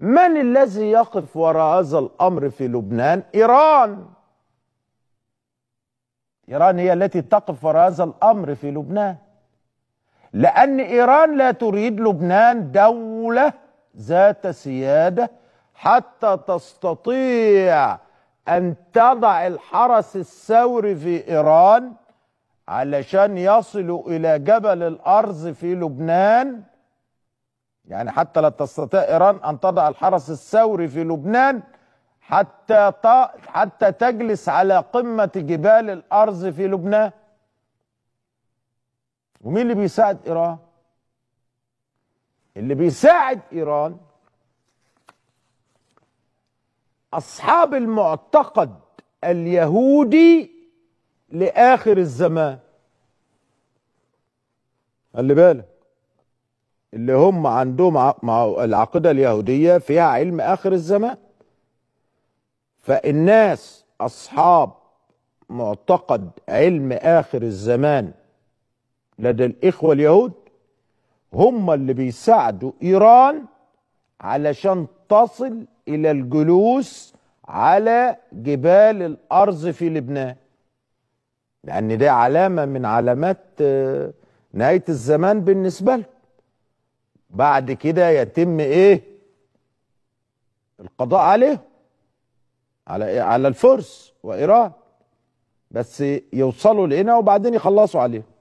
من الذي يقف وراء هذا الامر في لبنان؟ ايران. ايران هي التي تقف وراء هذا الامر في لبنان. لان ايران لا تريد لبنان دوله ذات سياده حتى تستطيع ان تضع الحرس الثوري في ايران علشان يصلوا الى جبل الارز في لبنان يعني حتى لا تستطيع إيران أن تضع الحرس الثوري في لبنان حتى حتى تجلس على قمة جبال الأرز في لبنان ومين اللي بيساعد إيران؟ اللي بيساعد إيران أصحاب المعتقد اليهودي لآخر الزمان خلي بالك اللي هم عندهم مع العقيدة اليهودية فيها علم آخر الزمان فالناس أصحاب معتقد علم آخر الزمان لدى الإخوة اليهود هم اللي بيساعدوا إيران علشان تصل إلى الجلوس على جبال الأرز في لبنان لأن ده علامة من علامات آه، نهاية الزمان بالنسبة لهم بعد كده يتم ايه القضاء عليه على إيه؟ على الفرس وايران بس يوصلوا لهنا وبعدين يخلصوا عليهم